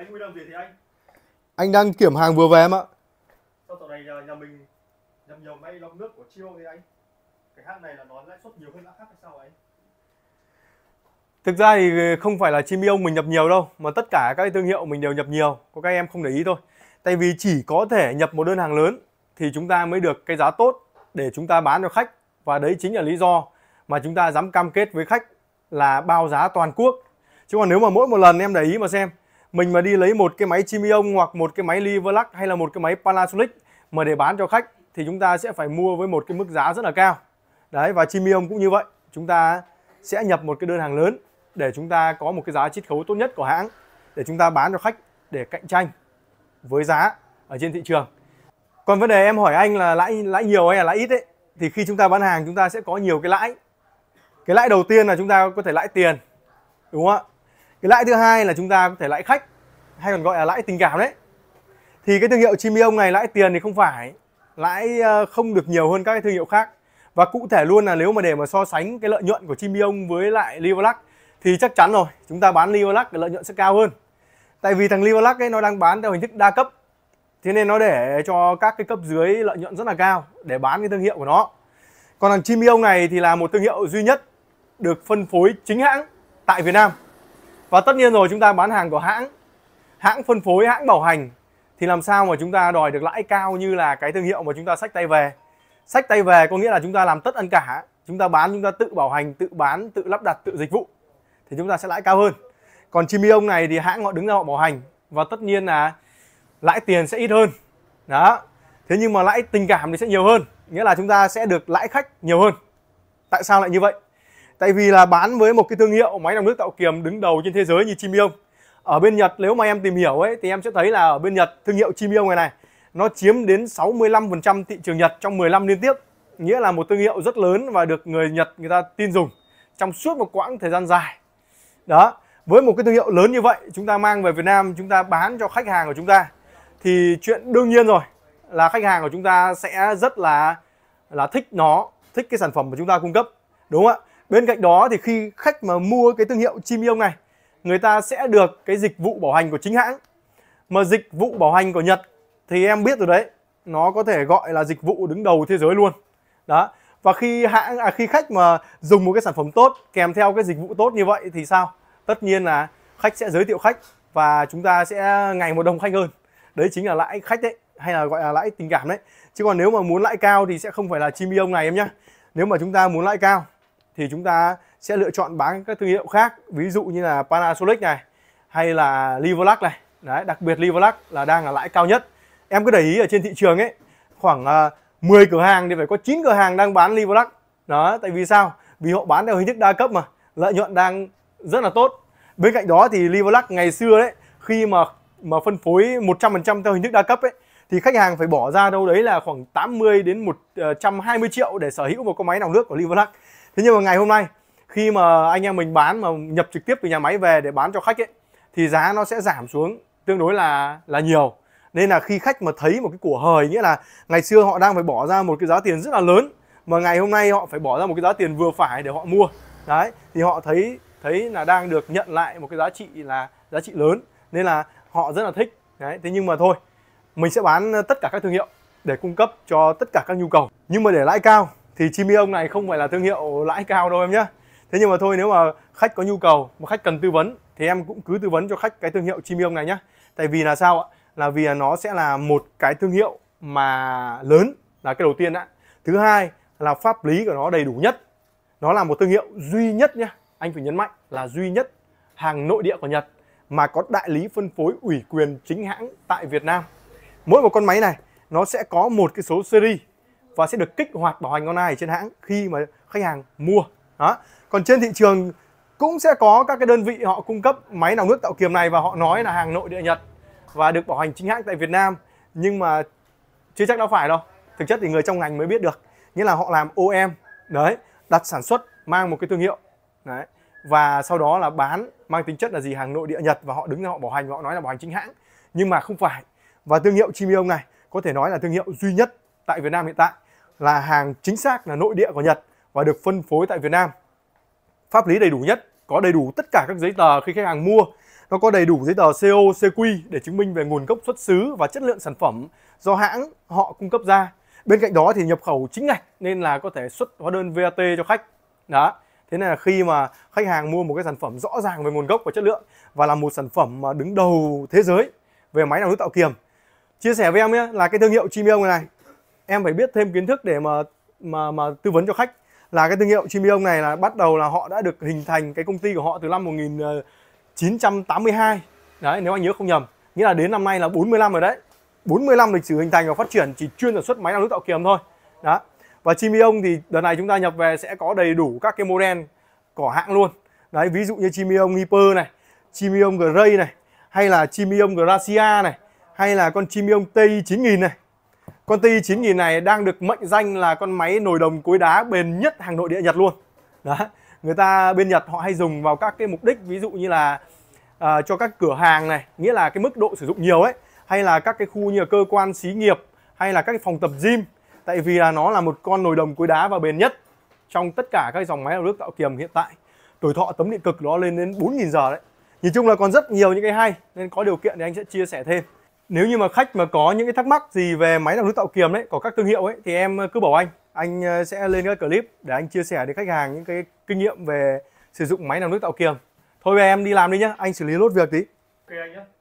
Anh Huy làm việc thì anh? Anh đang kiểm hàng vừa về em ạ. Sau dạo này à, nhà mình nhầm nhiều máy lọc nước của Chiêu thì anh? Cái hãng này là nó lãi suất nhiều hơn hãng khác hay sao anh? Thực ra thì không phải là chim ông mình nhập nhiều đâu mà tất cả các thương hiệu mình đều nhập nhiều, có các em không để ý thôi. Tại vì chỉ có thể nhập một đơn hàng lớn thì chúng ta mới được cái giá tốt để chúng ta bán cho khách và đấy chính là lý do mà chúng ta dám cam kết với khách là bao giá toàn quốc chứ còn nếu mà mỗi một lần em để ý mà xem mình mà đi lấy một cái máy Chimion hoặc một cái máy Liverlac hay là một cái máy Panasonic mà để bán cho khách thì chúng ta sẽ phải mua với một cái mức giá rất là cao đấy và Chimion cũng như vậy chúng ta sẽ nhập một cái đơn hàng lớn để chúng ta có một cái giá chiết khấu tốt nhất của hãng để chúng ta bán cho khách để cạnh tranh với giá ở trên thị trường còn vấn đề em hỏi anh là lãi lãi nhiều hay là lãi ít ấy thì khi chúng ta bán hàng chúng ta sẽ có nhiều cái lãi cái lãi đầu tiên là chúng ta có thể lãi tiền đúng không ạ cái lãi thứ hai là chúng ta có thể lãi khách hay còn gọi là lãi tình cảm đấy thì cái thương hiệu Chimiong này lãi tiền thì không phải lãi ờ, không được nhiều hơn các cái thương hiệu khác và cụ thể luôn là nếu mà để mà so sánh cái lợi nhuận của Chimiong với lại Livalac thì chắc chắn rồi chúng ta bán Livalac lợi nhuận sẽ cao hơn tại vì thằng Livalac ấy nó đang bán theo hình thức đa cấp thế nên nó để cho các cái cấp dưới lợi nhuận rất là cao để bán cái thương hiệu của nó còn thằng Chimiong này thì là một thương hiệu duy nhất được phân phối chính hãng tại Việt Nam và tất nhiên rồi chúng ta bán hàng của hãng hãng phân phối hãng bảo hành thì làm sao mà chúng ta đòi được lãi cao như là cái thương hiệu mà chúng ta sách tay về sách tay về có nghĩa là chúng ta làm tất ăn cả chúng ta bán chúng ta tự bảo hành tự bán tự lắp đặt tự dịch vụ thì chúng ta sẽ lãi cao hơn còn chim ông này thì hãng họ đứng ra họ bảo hành và tất nhiên là lãi tiền sẽ ít hơn đó thế nhưng mà lãi tình cảm thì sẽ nhiều hơn nghĩa là chúng ta sẽ được lãi khách nhiều hơn tại sao lại như vậy tại vì là bán với một cái thương hiệu máy lọc nước tạo kiềm đứng đầu trên thế giới như Chimiong ở bên Nhật nếu mà em tìm hiểu ấy thì em sẽ thấy là ở bên Nhật thương hiệu Chimiong này này nó chiếm đến 65% thị trường Nhật trong 15 liên tiếp nghĩa là một thương hiệu rất lớn và được người Nhật người ta tin dùng trong suốt một quãng thời gian dài đó với một cái thương hiệu lớn như vậy chúng ta mang về Việt Nam chúng ta bán cho khách hàng của chúng ta thì chuyện đương nhiên rồi là khách hàng của chúng ta sẽ rất là là thích nó thích cái sản phẩm mà chúng ta cung cấp đúng không ạ Bên cạnh đó thì khi khách mà mua cái thương hiệu Chimiong này, người ta sẽ được cái dịch vụ bảo hành của chính hãng. Mà dịch vụ bảo hành của Nhật thì em biết rồi đấy, nó có thể gọi là dịch vụ đứng đầu thế giới luôn. Đó. Và khi hãng à, khi khách mà dùng một cái sản phẩm tốt kèm theo cái dịch vụ tốt như vậy thì sao? Tất nhiên là khách sẽ giới thiệu khách và chúng ta sẽ ngày một đông khách hơn. Đấy chính là lãi khách đấy hay là gọi là lãi tình cảm đấy. Chứ còn nếu mà muốn lãi cao thì sẽ không phải là chim yêu này em nhá. Nếu mà chúng ta muốn lãi cao thì chúng ta sẽ lựa chọn bán các thương hiệu khác ví dụ như là Panasonic này hay là Livolac này đấy đặc biệt Livolac là đang là lãi cao nhất em cứ để ý ở trên thị trường ấy khoảng uh, à, 10 cửa hàng thì phải có 9 cửa hàng đang bán Livolac đó tại vì sao vì họ bán theo hình thức đa cấp mà lợi nhuận đang rất là tốt bên cạnh đó thì Livolac ngày xưa đấy khi mà mà phân phối 100% theo hình thức đa cấp ấy thì khách hàng phải bỏ ra đâu đấy là khoảng 80 đến 120 ờ, triệu để sở hữu một con máy lọc nước của Livolac thế nhưng mà ngày hôm nay khi mà anh em mình bán mà nhập trực tiếp từ nhà máy về để bán cho khách ấy thì giá nó sẽ giảm xuống tương đối là là nhiều nên là khi khách mà thấy một cái của hời nghĩa là ngày xưa họ đang phải bỏ ra một cái giá tiền rất là lớn mà ngày hôm nay họ phải bỏ ra một cái giá tiền vừa phải để họ mua đấy thì họ thấy thấy là đang được nhận lại một cái giá trị là giá trị lớn nên là họ rất là thích đấy thế nhưng mà thôi mình sẽ bán tất cả các thương hiệu để cung cấp cho tất cả các nhu cầu nhưng mà để lãi cao thì chimi ông này không phải là thương hiệu lãi cao đâu em nhé thế nhưng mà thôi nếu mà khách có nhu cầu mà khách cần tư vấn thì em cũng cứ tư vấn cho khách cái thương hiệu chimi ông này nhé tại vì là sao ạ là vì nó sẽ là một cái thương hiệu mà lớn là cái đầu tiên đã thứ hai là pháp lý của nó đầy đủ nhất nó là một thương hiệu duy nhất nhé anh phải nhấn mạnh là duy nhất hàng nội địa của Nhật mà có đại lý phân phối ủy quyền chính hãng tại Việt Nam mỗi một con máy này nó sẽ có một cái số series và sẽ được kích hoạt bảo hành online trên hãng khi mà khách hàng mua đó còn trên thị trường cũng sẽ có các cái đơn vị họ cung cấp máy nòng nước tạo kiềm này và họ nói là hàng nội địa nhật và được bảo hành chính hãng tại Việt Nam nhưng mà chưa chắc đã phải đâu thực chất thì người trong ngành mới biết được nghĩa là họ làm om đấy đặt sản xuất mang một cái thương hiệu đấy và sau đó là bán mang tính chất là gì hàng nội địa Nhật và họ đứng ra họ bảo hành và họ nói là bảo hành chính hãng nhưng mà không phải và thương hiệu Chimiong này có thể nói là thương hiệu duy nhất tại Việt Nam hiện tại là hàng chính xác là nội địa của Nhật và được phân phối tại Việt Nam. Pháp lý đầy đủ nhất, có đầy đủ tất cả các giấy tờ khi khách hàng mua. Nó có đầy đủ giấy tờ CO, CQ để chứng minh về nguồn gốc xuất xứ và chất lượng sản phẩm do hãng họ cung cấp ra. Bên cạnh đó thì nhập khẩu chính ngạch nên là có thể xuất hóa đơn VAT cho khách. Đó. Thế nên là khi mà khách hàng mua một cái sản phẩm rõ ràng về nguồn gốc và chất lượng và là một sản phẩm mà đứng đầu thế giới về máy làm nước tạo kiềm. Chia sẻ với em nhé là cái thương hiệu chimio này em phải biết thêm kiến thức để mà mà mà tư vấn cho khách là cái thương hiệu Chimion này là bắt đầu là họ đã được hình thành cái công ty của họ từ năm 1982 ờ, đấy nếu anh nhớ không nhầm nghĩa là đến năm nay là 45 rồi đấy 45 lịch sử hình thành và phát triển chỉ chuyên sản xuất máy năng nước tạo kiềm thôi đó và Chimion thì đợt này chúng ta nhập về sẽ có đầy đủ các cái model của hãng luôn đấy ví dụ như Chimion Hyper này Chimion Grey này hay là Chimion Gracia này hay là con Chimion T9000 này con Ti 9000 này đang được mệnh danh là con máy nồi đồng cối đá bền nhất hàng nội địa Nhật luôn. Đó. Người ta bên Nhật họ hay dùng vào các cái mục đích ví dụ như là uh, cho các cửa hàng này, nghĩa là cái mức độ sử dụng nhiều ấy, hay là các cái khu như là cơ quan xí nghiệp hay là các cái phòng tập gym. Tại vì là nó là một con nồi đồng cối đá và bền nhất trong tất cả các dòng máy ở nước tạo kiềm hiện tại. Tuổi thọ tấm điện cực nó lên đến 4000 giờ đấy. Nhìn chung là còn rất nhiều những cái hay nên có điều kiện thì anh sẽ chia sẻ thêm nếu như mà khách mà có những cái thắc mắc gì về máy đọc nước tạo kiềm đấy có các thương hiệu ấy thì em ờ, cứ bảo anh anh ờ, sẽ lên cái clip để anh chia sẻ đến khách hàng những cái kinh nghiệm về sử dụng máy làm nước tạo kiềm thôi về em đi làm đi nhá anh xử lý lốt việc tí ok anh nhá